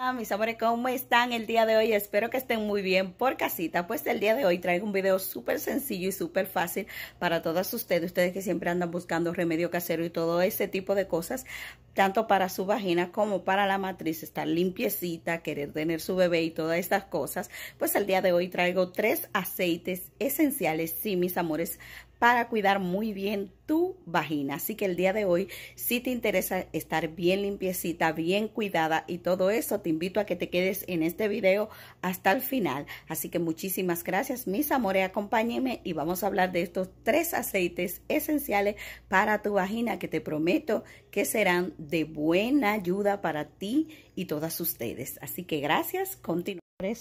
Ah, mis amores, ¿cómo están el día de hoy? Espero que estén muy bien por casita. Pues el día de hoy traigo un video súper sencillo y súper fácil para todas ustedes. Ustedes que siempre andan buscando remedio casero y todo ese tipo de cosas. Tanto para su vagina como para la matriz. Estar limpiecita, querer tener su bebé y todas estas cosas. Pues el día de hoy traigo tres aceites esenciales, sí, mis amores, para cuidar muy bien tu vagina. Así que el día de hoy, si te interesa estar bien limpiecita, bien cuidada y todo eso, te invito a que te quedes en este video hasta el final. Así que muchísimas gracias, mis amores, acompáñenme y vamos a hablar de estos tres aceites esenciales para tu vagina que te prometo que serán de buena ayuda para ti y todas ustedes. Así que gracias, continuamos.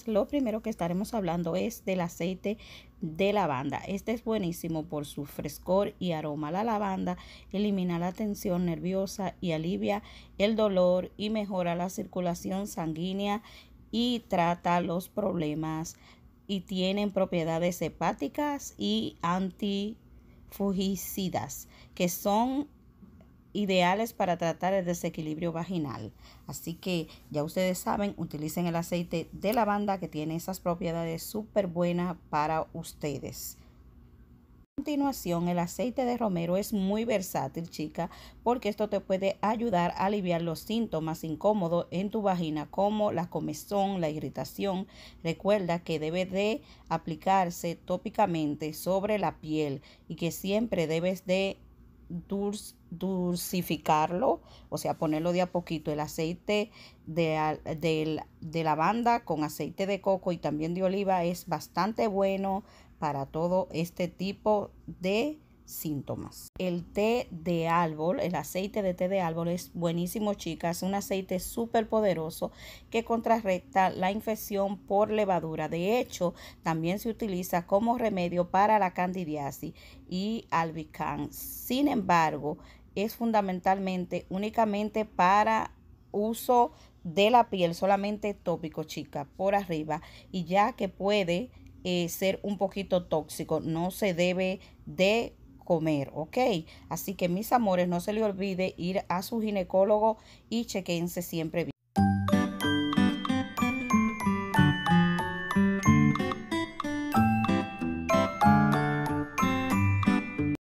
Lo primero que estaremos hablando es del aceite de lavanda. Este es buenísimo por su frescor y aroma. La lavanda elimina la tensión nerviosa y alivia el dolor y mejora la circulación sanguínea y trata los problemas y tienen propiedades hepáticas y antifugicidas que son ideales para tratar el desequilibrio vaginal. Así que ya ustedes saben, utilicen el aceite de lavanda que tiene esas propiedades súper buenas para ustedes. A continuación, el aceite de romero es muy versátil, chica, porque esto te puede ayudar a aliviar los síntomas incómodos en tu vagina, como la comezón, la irritación. Recuerda que debe de aplicarse tópicamente sobre la piel y que siempre debes de dulcificarlo, o sea, ponerlo de a poquito el aceite de, de, de, lavanda con aceite de coco y también de oliva es bastante bueno para todo este tipo de síntomas. El té de árbol, el aceite de té de árbol es buenísimo, chicas. Es un aceite súper poderoso que contrarresta la infección por levadura. De hecho, también se utiliza como remedio para la candidiasis y albicans. Sin embargo, es fundamentalmente únicamente para uso de la piel, solamente tópico, chicas, por arriba. Y ya que puede eh, ser un poquito tóxico, no se debe de comer, ¿ok? Así que mis amores, no se le olvide ir a su ginecólogo y chequense siempre bien.